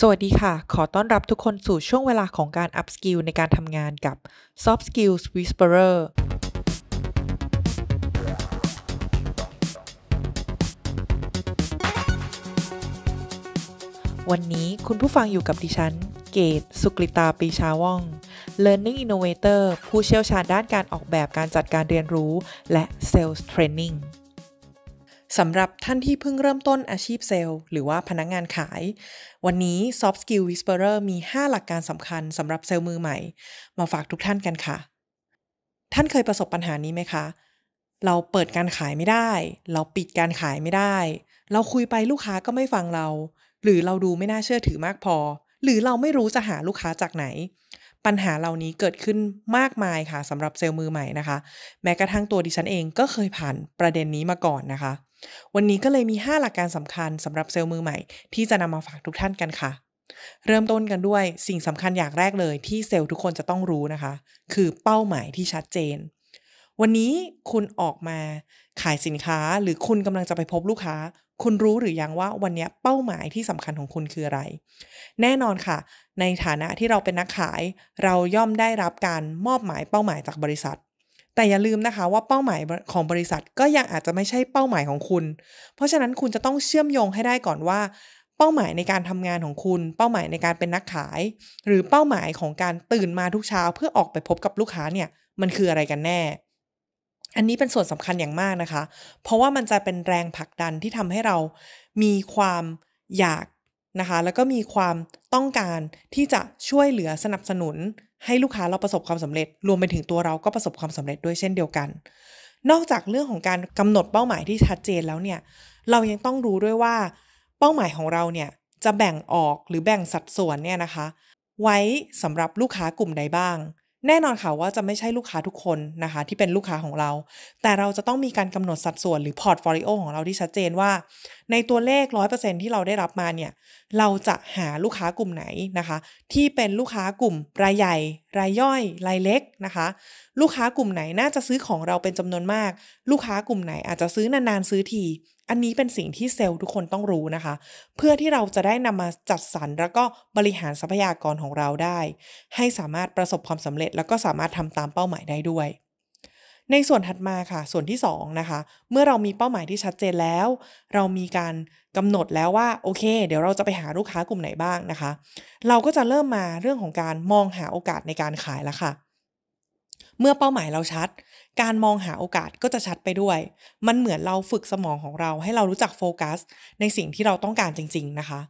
สวัสดีค่ะ ขอต้อนรับทุกคนสู่ช่วงเวลาของการอัพสกิลในการทำงานกับ Soft Skills Whisperer วันนี้คุณผู้ฟังอยู่กับดิฉันเกตสุกริตาปีชาว่อง Learning Innovator ผู้เชี่ยวชาญด้านการออกแบบการจัดการเรียนรู้ และ Sales Training สำหรับท่านที่เพิ่งเริ่มต้นอาชีพเซลล์หรือว่าพนักงงานขาย วันนี้ Soft Skill Whisperer มี 5 หลักการสำคัญสำหรับเซลล์มือใหม่ มาฝากทุกท่านกันค่ะ ท่านเคยประสบปัญหานี้ไหมคะ เราเปิดการขายไม่ได้ เราปิดการขายไม่ได้ เราคุยไปลูกค้าก็ไม่ฟังเรา หรือเราดูไม่น่าเชื่อถือมากพอ หรือเราไม่รู้จะหาลูกค้าจากไหนปัญหาเหล่านี้เกิดขึ้นมากมายค่ะสำหรับเซลล์มือใหม่นะคะ แม้กระทั่งตัวดิฉันเอง ก็เคยผ่านประเด็นนี้มาก่อนนะคะ วันนี้ก็เลยมี 5 หลักการสำคัญสำหรับเซลล์มือใหม่ที่จะนำมาฝากทุกท่านกันค่ะ เริ่มต้นกันด้วยสิ่งสำคัญอย่างแรกเลยที่เซลล์ทุกคนจะต้องรู้นะคะ คือเป้าหมายที่ชัดเจน วันนี้คุณออกมาขายสินค้าหรือคุณกำลังจะไปพบลูกค้า คุณรู้หรือยังว่าวันนี้เป้าหมายที่สำคัญของคุณคืออะไร แน่นอนค่ะ ในฐานะที่เราเป็นนักขาย เราย่อมได้รับการมอบหมายเป้าหมายจากบริษัท แต่อย่าลืมนะคะว่าเป้าหมายของบริษัทก็ยังอาจจะไม่ใช่เป้าหมายของคุณ เพราะฉะนั้นคุณจะต้องเชื่อมโยงให้ได้ก่อนว่า เป้าหมายในการทำงานของคุณ เป้าหมายในการเป็นนักขาย หรือเป้าหมายของการตื่นมาทุกเช้า เพื่อออกไปพบกับลูกค้าเนี่ย มันคืออะไรกันแน่อันนี้เป็นส่วนสำคัญอย่างมากนะคะ เพราะว่ามันจะเป็นแรงผลักดันที่ทำให้เรามีความอยาก นะคะ แล้วก็มีความต้องการที่จะช่วยเหลือสนับสนุน ให้ลูกค้าเราประสบความสำเร็จ รวมไปถึงตัวเราก็ประสบความสำเร็จด้วยเช่นเดียวกัน นอกจากเรื่องของการกำหนดเป้าหมายที่ชัดเจนแล้วเนี่ย เรายังต้องรู้ด้วยว่า เป้าหมายของเราเนี่ยจะแบ่งออกหรือแบ่งสัดส่วนเนี่ยนะคะ ไว้สำหรับลูกค้ากลุ่มใดบ้างแน่นอนค่ะว่าจะไม่ใช่ลูกค้าทุกคนนะคะที่เป็นลูกค้าของเรา แต่เราจะต้องมีการกำหนดสัดส่วนหรือพอร์ตโฟลิโอของเราที่ชัดเจนว่าในตัวเลข 100%ที่เราได้รับมาเนี่ย เราจะหาลูกค้ากลุ่มไหนนะคะ ที่เป็นลูกค้ากลุ่มรายใหญ่ รายย่อย รายเล็กนะคะ ลูกค้ากลุ่มไหนน่าจะซื้อของเราเป็นจำนวนมาก ลูกค้ากลุ่มไหนอาจจะซื้อนานๆ ซื้อทีอันนี้เป็นสิ่งที่เซลล์ทุกคนต้องรู้นะคะ เพื่อที่เราจะได้นำมาจัดสรรแล้วก็บริหารทรัพยากรของเราได้ ให้สามารถประสบความสำเร็จแล้วก็สามารถทำตามเป้าหมายได้ด้วยในส่วนถัดมาค่ะส่วนที่2นะคะ เมื่อเรามีเป้าหมายที่ชัดเจนแล้ว เรามีการกำหนดแล้วว่าโอเคเดี๋ยวเราจะไปหาลูกค้ากลุ่มไหนบ้างนะคะ เราก็จะเริ่มมาเรื่องของการมองหาโอกาสในการขายแล้วค่ะ เมื่อเป้าหมายเราชัด การมองหาโอกาสก็จะชัดไปด้วย มันเหมือนเราฝึกสมองของเรา ให้เรารู้จักโฟกัส ในสิ่งที่เราต้องการจริงๆนะคะ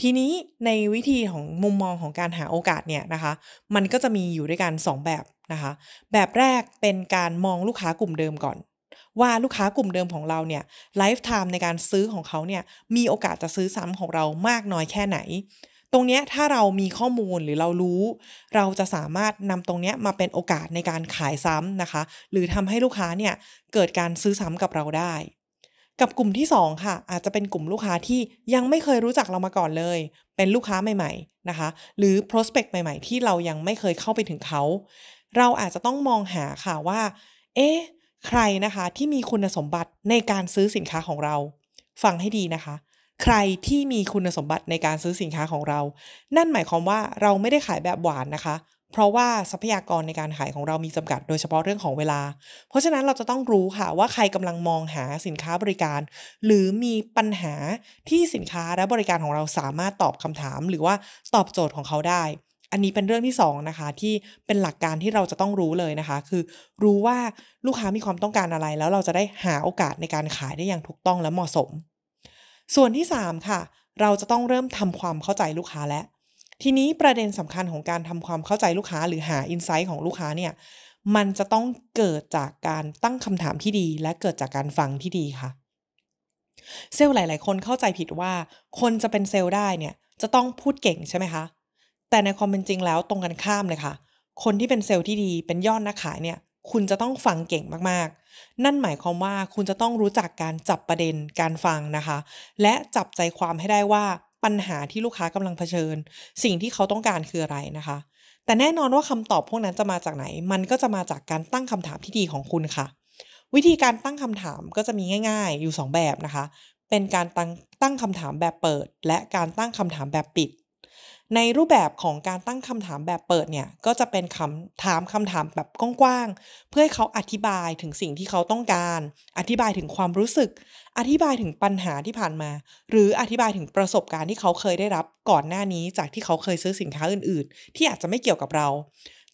ทีนี้ในวิธีของมุมมองของการหาโอกาสเนี่ยนะคะ มันก็จะมีอยู่ด้วยกัน 2 แบบนะคะแบบแรกเป็นการมองลูกค้ากลุ่มเดิมก่อน ว่าลูกค้ากลุ่มเดิมของเราเนี่ยไลฟ์ไทม์ในการซื้อของเขาเนี่ยมีโอกาสจะซื้อซ้ำของเรามากน้อยแค่ไหน ตรงนี้ถ้าเรามีข้อมูลหรือเรารู้ เราจะสามารถนำตรงนี้มาเป็นโอกาสในการขายซ้ำนะคะหรือทำให้ลูกค้าเนี่ยเกิดการซื้อซ้ำกับเราได้ กับกลุ่มที่2ค่ะอาจจะเป็นกลุ่มลูกค้าที่ยังไม่เคยรู้จักเรามาก่อนเลย เป็นลูกค้าใหม่ๆนะคะหรือ prospect ใหม่ๆ ที่เรายังไม่เคยเข้าไปถึงเขาเราอาจจะต้องมองหาค่ะว่า เอ๊ะ ใครนะคะที่มีคุณสมบัติในการซื้อสินค้าของเรา ฟังให้ดีนะคะ ใครที่มีคุณสมบัติในการซื้อสินค้าของเรา นั่นหมายความว่าเราไม่ได้ขายแบบหวานนะคะ เพราะว่าทรัพยากรในการขายของเรามีจำกัดโดยเฉพาะเรื่องของเวลา เพราะฉะนั้นเราจะต้องรู้ค่ะว่าใครกำลังมองหาสินค้าบริการ หรือมีปัญหาที่สินค้าและบริการของเราสามารถตอบคำถาม หรือว่าตอบโจทย์ของเขาได้อันนี้เป็นเรื่องที่ 2 นะคะที่เป็นหลักการที่เราจะต้องรู้เลยนะคะ คือ รู้ว่าลูกค้ามีความต้องการอะไร แล้วเราจะได้หาโอกาสในการขายได้อย่างถูกต้องและเหมาะสม ส่วนที่3ค่ะ เราจะต้องเริ่มทำความเข้าใจลูกค้าแล้วทีนี้ประเด็นสำคัญของการทำความเข้าใจลูกค้า หรือหาอินไซต์ของลูกค้าเนี่ยมันจะต้องเกิดจากการตั้งคำถามที่ดี และเกิดจากการฟังที่ดีค่ะ เซลล์หลาย ๆ คนเข้าใจผิดว่า คนจะเป็นเซลล์ได้เนี่ยจะต้องพูดเก่งใช่ไหมคะแต่ในความเป็นจริงแล้วตรงกันข้ามเลยค่ะคนที่เป็นเซลล์ที่ดีเป็นยอดนักขายเนี่ยคุณจะต้องฟังเก่งมากๆ นั่นหมายความว่าคุณจะต้องรู้จักการจับประเด็นการฟังนะคะ และจับใจความให้ได้ว่าปัญหาที่ลูกค้ากำลังเผชิญ สิ่งที่เขาต้องการคืออะไรนะคะ แต่แน่นอนว่าคำตอบพวกนั้นจะมาจากไหน มันก็จะมาจากการตั้งคำถามที่ดีของคุณค่ะ วิธีการตั้งคำถามก็จะมีง่าย ๆ อยู่ 2 แบบนะคะ เป็นการตั้งตั้งคำถามแบบเปิด และการตั้งคำถามแบบปิดในรูปแบบของการตั้งคำถามแบบเปิดเนี่ย ก็จะเป็นคำถามคำถามแบบกว้างๆ เพื่อให้เขาอธิบายถึงสิ่งที่เขาต้องการ อธิบายถึงความรู้สึก อธิบายถึงปัญหาที่ผ่านมา หรืออธิบายถึงประสบการณ์ที่เขาเคยได้รับก่อนหน้านี้จากที่เขาเคยซื้อสินค้าอื่นๆ ที่อาจจะไม่เกี่ยวกับเรา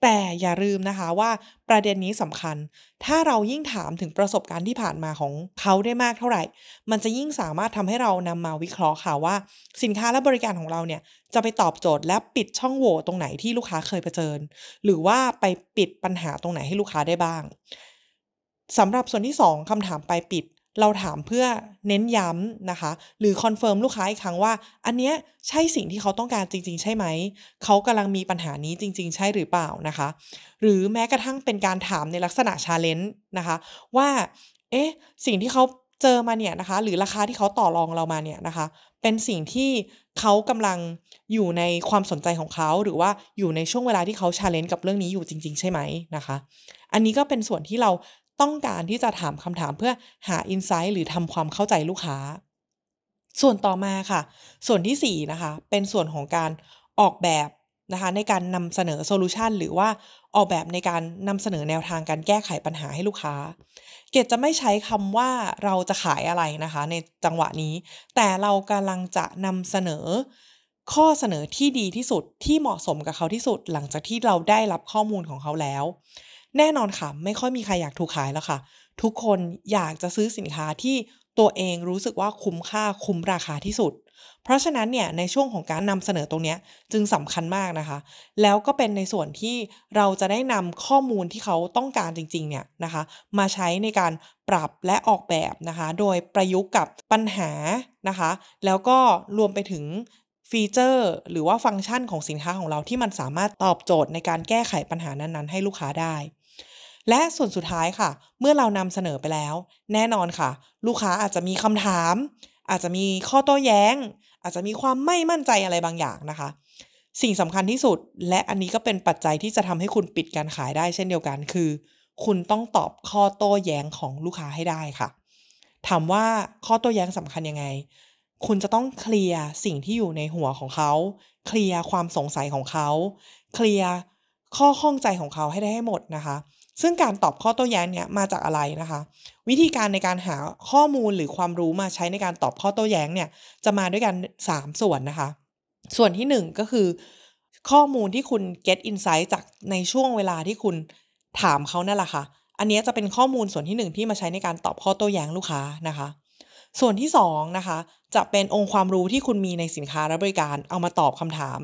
แต่อย่าลืมนะคะว่าประเด็นนี้สำคัญ ถ้าเรายิ่งถามถึงประสบการณ์ที่ผ่านมาของเขาได้มากเท่าไหร่ มันจะยิ่งสามารถทำให้เรานำมาวิเคราะห์ค่ะว่า สินค้าและบริการของเราเนี่ยจะไปตอบโจทย์และปิดช่องโหว่ตรงไหนที่ลูกค้าเคยเผชิญ หรือว่าไปปิดปัญหาตรงไหนให้ลูกค้าได้บ้างสำหรับส่วนที่ 2 คำถามไปปิดเราถามเพื่อเน้นย้ำนะคะ หรือคอนเฟิร์มลูกค้าอีกครั้งว่าอันเนี้ยใช่สิ่งที่เขาต้องการจริงๆใช่ไหมเขากำลังมีปัญหานี้จริง ๆ ใช่หรือเปล่านะคะ หรือแม้กระทั่งเป็นการถามในลักษณะชาเลนจ์นะคะว่า เอ๊ะสิ่งที่เขาเจอมาเนี่ยนะคะ หรือราคาที่เขาต่อรองเรามาเนี่ยนะคะ เป็นสิ่งที่เขากำลังอยู่ในความสนใจของเขา หรือว่าอยู่ในช่วงเวลาที่เขาชาเลนจ์กับเรื่องนี้อยู่จริงๆใช่ไหมนะคะ อันนี้ก็เป็นส่วนที่เราต้องการที่จะถามคำถามเพื่อหาอินไซต์หรือทำความเข้าใจลูกค้า ส่วนต่อมาค่ะ ส่วนที่4นะคะ เป็นส่วนของการออกแบบนะคะในการนำเสนอโซลูชันหรือว่าออกแบบในการนำเสนอแนวทางการแก้ไขปัญหาให้ลูกค้า เกดจะไม่ใช้คำว่าเราจะขายอะไรนะคะ ในจังหวะนี้ แต่เรากำลังจะนำเสนอ ข้อเสนอที่ดีที่สุดที่เหมาะสมกับเขาที่สุด หลังจากที่เราได้รับข้อมูลของเขาแล้วแน่นอนค่ะ ไม่ค่อยมีใครอยากถูกขายแล้วค่ะ ทุกคนอยากจะซื้อสินค้าที่ตัวเองรู้สึกว่าคุ้มค่าคุ้มราคาที่สุด เพราะฉะนั้นเนี่ยในช่วงของการนำเสนอตรงนี้จึงสำคัญมากนะคะ แล้วก็เป็นในส่วนที่เราจะได้นำข้อมูลที่เขาต้องการจริงๆเนี่ยนะคะมาใช้ในการปรับและออกแบบนะคะโดยประยุกต์กับปัญหานะคะแล้วก็รวมไปถึงฟีเจอร์ หรือว่าฟังก์ชันของสินค้าของเราที่มันสามารถตอบโจทย์ในการแก้ไขปัญหานั้น ๆให้ลูกค้าได้และส่วนสุดท้ายค่ะเมื่อเรานำเสนอไปแล้ว แน่นอนค่ะ ลูกค้าอาจจะมีคำถาม อาจจะมีข้อโต้แย้งอาจจะมีความไม่มั่นใจอะไรบางอย่างนะคะ สิ่งสำคัญที่สุด และอันนี้ก็เป็นปัจจัยที่จะทำให้คุณปิดการขายได้เช่นเดียวกัน คือคุณต้องตอบข้อโต้แย้งของลูกค้าให้ได้ค่ะ ถามว่าข้อโต้แย้งสำคัญยังไง คุณจะต้องเคลียร์สิ่งที่อยู่ในหัวของเขา เคลียร์ความสงสัยของเขาเคลียร์ข้อข้องใจของเขาให้ได้ให้หมดนะคะเซึ่งการตอบข้อโต้แย้งเนี่ยมาจากอะไรนะคะ วิธีการในการหาข้อมูลหรือความรู้มาใช้ในการตอบข้อโต้แย้งเนี่ย จะมาด้วยกัน 3 ส่วนนะคะ ส่วนที่ 1 ก็คือ ข้อมูลที่คุณ get insight จากในช่วงเวลาที่คุณถามเขานั่นแหละคะ่ะ อันนี้จะเป็นข้อมูลส่วนที่ 1 ที่มาใช้ในการตอบข้อโต้แย้งลูกค้านะคะ ส่วนที่2นะคะจะเป็นองค์ความรู้ที่คุณมีในสินค้าและบริการ เอามาตอบคำถาม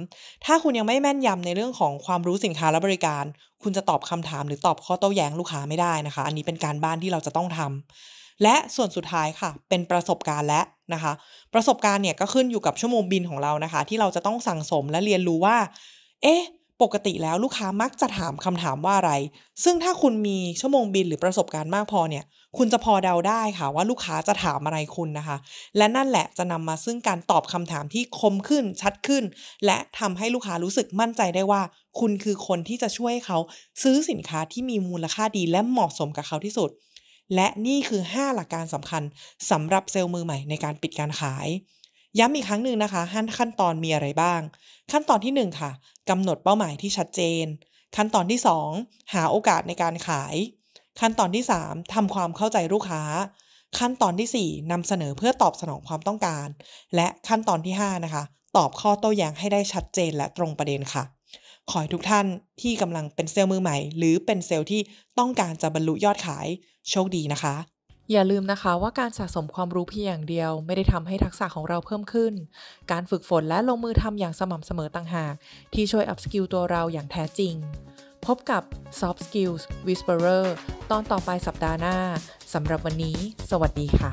ถ้าคุณยังไม่แม่นยำในเรื่องของความรู้สินค้าและบริการ คุณจะตอบคำถาม หรือตอบข้อโต้แย้งลูกค้าไม่ได้นะคะ อันนี้เป็นการบ้านที่เราจะต้องทำ และส่วนสุดท้ายค่ะ เป็นประสบการณ์และนะคะ ประสบการณ์เนี่ยก็ขึ้นอยู่กับชั่วโมงบินของเรานะคะ ที่เราจะต้องสั่งสมและเรียนรู้ว่า เอ๊ะปกติแล้วลูกค้ามักจะถามคำถามว่าอะไร ซึ่งถ้าคุณมีชั่วโมงบินหรือประสบการณ์มากพอเนี่ย คุณจะพอเดาได้ค่ะว่าลูกค้าจะถามอะไรคุณนะคะ และนั่นแหละจะนำมาซึ่งการตอบคำถามที่คมขึ้นชัดขึ้น และทำให้ลูกค้ารู้สึกมั่นใจได้ว่า คุณคือคนที่จะช่วยเขา ซื้อสินค้าที่มีมูลค่าดีและเหมาะสมกับเขาที่สุด และนี่คือ 5 หลักการสำคัญสำหรับเซลล์มือใหม่ในการปิดการขายย้ำอีกครั้งหนึ่งนะคะห้าขั้นตอนมีอะไรบ้าง ขั้นตอนที่ 1 ค่ะกำหนดเป้าหมายที่ชัดเจน ขั้นตอนที่ 2 หาโอกาสในการขาย ขั้นตอนที่ 3 ทำความเข้าใจลูกค้า ขั้นตอนที่ 4 นำเสนอเพื่อตอบสนองความต้องการ และขั้นตอนที่5นะคะ ตอบข้อโต้แย้งให้ได้ชัดเจนและตรงประเด็นค่ะ ขอให้ทุกท่านที่กำลังเป็นเซลล์มือใหม่หรือเป็นเซลล์ที่ต้องการจะบรรลุยอดขาย โชคดีนะคะอย่าลืมนะคะว่าการสะสมความรู้เพียงอย่างเดียวไม่ได้ทำให้ทักษะของเราเพิ่มขึ้น การฝึกฝนและลงมือทำอย่างสม่ำเสมอต่างหากที่ช่วยอัพสกิลตัวเราอย่างแท้จริง พบกับ Soft Skills Whisperer ตอนต่อไปสัปดาห์หน้า สำหรับวันนี้สวัสดีค่ะ